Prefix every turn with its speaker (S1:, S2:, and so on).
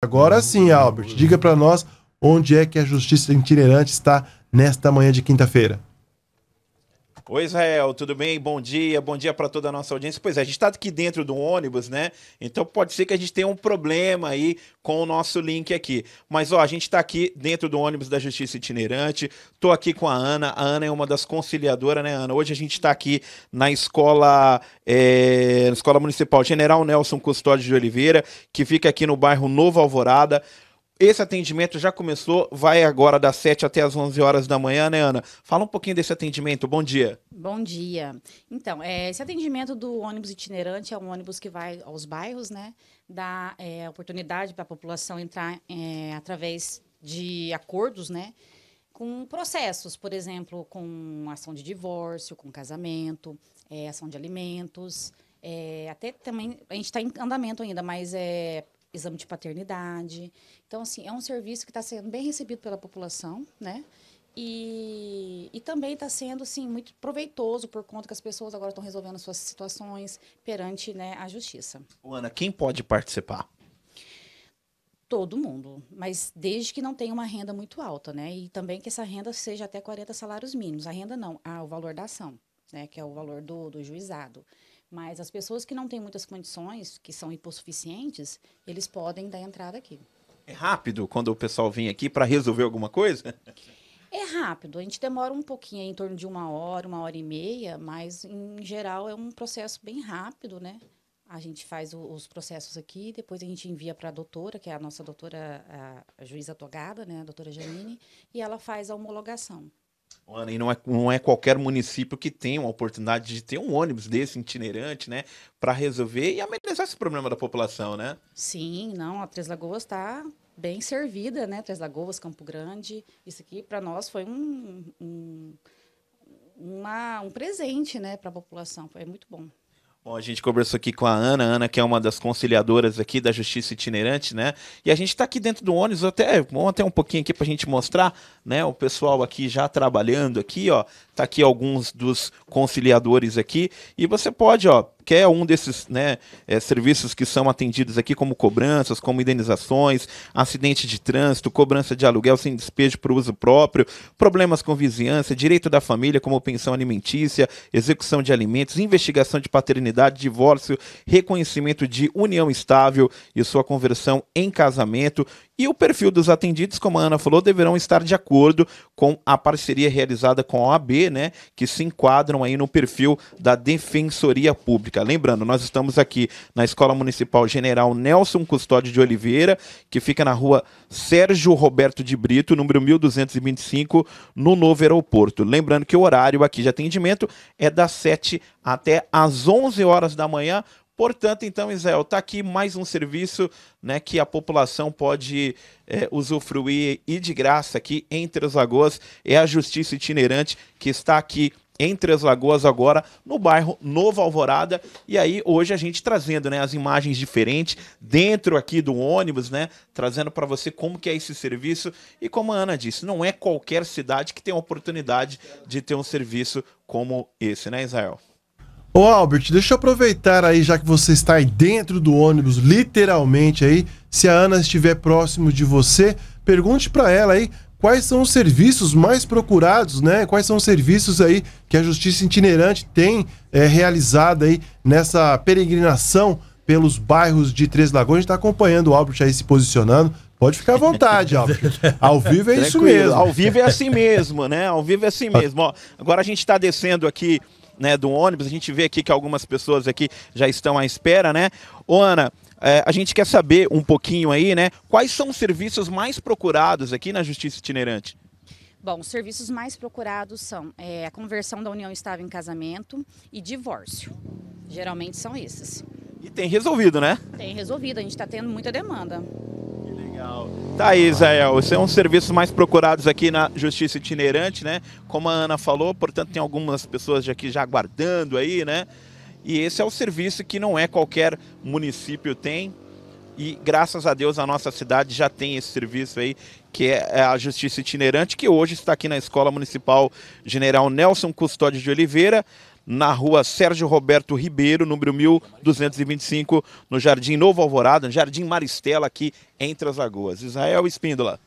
S1: Agora sim, Albert, diga para nós onde é que a justiça itinerante está nesta manhã de quinta-feira. Oi, Israel, tudo bem? Bom dia, bom dia para toda a nossa audiência. Pois é, a gente está aqui dentro do ônibus, né? Então pode ser que a gente tenha um problema aí com o nosso link aqui. Mas, ó, a gente está aqui dentro do ônibus da Justiça Itinerante. Estou aqui com a Ana. A Ana é uma das conciliadoras, né, Ana? Hoje a gente está aqui na escola, é, na escola municipal General Nelson Custódio de Oliveira, que fica aqui no bairro Novo Alvorada. Esse atendimento já começou, vai agora das 7 até as 11 horas da manhã, né, Ana? Fala um pouquinho desse atendimento. Bom dia.
S2: Bom dia. Então, é, esse atendimento do ônibus itinerante é um ônibus que vai aos bairros, né? Dá é, oportunidade para a população entrar é, através de acordos, né? Com processos, por exemplo, com ação de divórcio, com casamento, é, ação de alimentos. É, até também, a gente está em andamento ainda, mas é exame de paternidade. Então, assim, é um serviço que está sendo bem recebido pela população, né? E, e também está sendo assim, muito proveitoso por conta que as pessoas agora estão resolvendo suas situações perante né, a justiça.
S1: Ana, quem pode participar?
S2: Todo mundo, mas desde que não tenha uma renda muito alta, né? E também que essa renda seja até 40 salários mínimos. A renda não, ah, o valor da ação, né? Que é o valor do, do juizado. Mas as pessoas que não têm muitas condições, que são hipossuficientes, eles podem dar entrada aqui.
S1: É rápido quando o pessoal vem aqui para resolver alguma coisa?
S2: É rápido, a gente demora um pouquinho, é em torno de uma hora, uma hora e meia, mas em geral é um processo bem rápido, né? A gente faz o, os processos aqui, depois a gente envia para a doutora, que é a nossa doutora, a, a juíza togada, né, a doutora Janine, e ela faz a homologação.
S1: Mano, e não é, não é qualquer município que tem uma oportunidade de ter um ônibus desse itinerante, né? Para resolver e amenizar esse problema da população, né?
S2: Sim, não, a Três Lagoas está bem servida, né? Três Lagoas, Campo Grande. Isso aqui, para nós, foi um, um, uma, um presente, né? Para a população, foi muito bom.
S1: Bom, a gente conversou aqui com a Ana, Ana que é uma das conciliadoras aqui da Justiça Itinerante, né? E a gente está aqui dentro do ônibus, até, vamos até um pouquinho aqui para a gente mostrar, né? O pessoal aqui já trabalhando aqui, ó. Tá aqui alguns dos conciliadores aqui e você pode, ó, quer um desses né, é, serviços que são atendidos aqui, como cobranças, como indenizações, acidente de trânsito, cobrança de aluguel sem despejo para uso próprio, problemas com vizinhança, direito da família, como pensão alimentícia, execução de alimentos, investigação de paternidade, divórcio, reconhecimento de união estável e sua conversão em casamento. E o perfil dos atendidos, como a Ana falou, deverão estar de acordo com a parceria realizada com a OAB né, que se enquadram aí no perfil da Defensoria Pública. Lembrando, nós estamos aqui na Escola Municipal General Nelson Custódio de Oliveira, que fica na rua Sérgio Roberto de Brito, número 1225, no Novo Aeroporto. Lembrando que o horário aqui de atendimento é das 7 até às 11 horas da manhã, Portanto, então, Israel, está aqui mais um serviço né, que a população pode é, usufruir e de graça aqui entre as lagoas. É a Justiça Itinerante que está aqui entre as lagoas agora no bairro Novo Alvorada e aí hoje a gente trazendo né as imagens diferentes dentro aqui do ônibus né trazendo para você como que é esse serviço e como a Ana disse não é qualquer cidade que tem a oportunidade de ter um serviço como esse né Israel Ô Albert, deixa eu aproveitar aí, já que você está aí dentro do ônibus, literalmente aí, se a Ana estiver próximo de você, pergunte para ela aí quais são os serviços mais procurados, né? Quais são os serviços aí que a Justiça Itinerante tem é, realizado aí nessa peregrinação pelos bairros de Três Lagoas. A gente está acompanhando o Albert aí se posicionando. Pode ficar à vontade, Albert. Ao vivo é Tranquilo, isso mesmo. Ao vivo é assim mesmo, né? Ao vivo é assim mesmo. Ó, agora a gente está descendo aqui né, do ônibus. A gente vê aqui que algumas pessoas aqui já estão à espera, né? Ô, Ana, é, a gente quer saber um pouquinho aí, né? Quais são os serviços mais procurados aqui na Justiça Itinerante?
S2: Bom, os serviços mais procurados são é, a conversão da união estável em casamento e divórcio. Geralmente são esses.
S1: E tem resolvido, né?
S2: Tem resolvido, a gente está tendo muita demanda.
S1: Tá aí, Israel. Esse é um dos serviços mais procurados aqui na Justiça Itinerante, né? Como a Ana falou, portanto, tem algumas pessoas aqui já aguardando aí, né? E esse é o serviço que não é qualquer município tem. E graças a Deus a nossa cidade já tem esse serviço aí, que é, é a Justiça Itinerante, que hoje está aqui na Escola Municipal General Nelson Custódio de Oliveira, na rua Sérgio Roberto Ribeiro, número 1225, no Jardim Novo Alvorada, Jardim Maristela, aqui entre as Lagoas. Israel Espíndola.